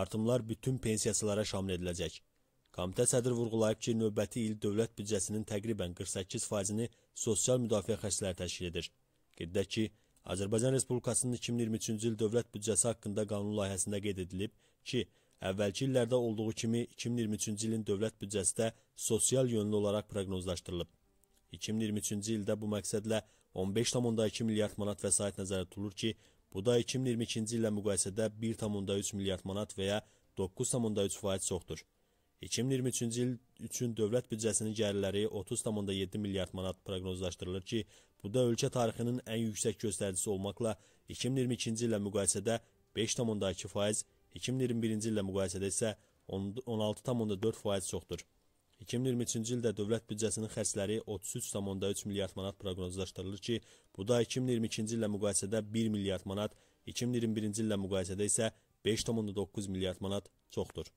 Artımlar bütün pensiyaçılara şamil ediləcək. Komitə sədri vurğulayıb ki, növbəti il dövlət büdcəsinin təqribən 48%-ni sosial müdafiə xərcləri təşkil edir. Qeyd edək ki, Azərbaycan Respublikasının 2023-cü il dövlət büdcəsi haqqında qanun layihəsində qeyd edilib ki, əvvəlki illərdə olduğu kimi 2023-cü ilin dövlət büdcəsi də sosial yönlü olaraq proqnozlaşdırılıb. 2023-cü ildə bu məqsədlə 15,2 milyard manat vəsait nəzərdə tutulur ki, Bu da 2022-ci illə müqayisədə 1,3 milyard manat və ya 9,3% çoxdur. 2023-cü il üçün dövlət büdcəsinin gəlirləri 30,7 milyard manat proqnozlaşdırılır ki, bu da ölkə tarixinin ən yüksək göstəricisi olmaqla 2022-ci illə müqayisədə 5,2%, 2021-ci illə müqayisədə isə 16,4% çoxdur. 2023-cü ildə dövlət büdcəsinin xərcləri 33,3 milyard manat proqnozlaşdırılır ki, bu da 2022-ci illə müqayisədə 1 milyard manat, 2021-ci illə müqayisədə isə 5,9 milyard manat çoxdur.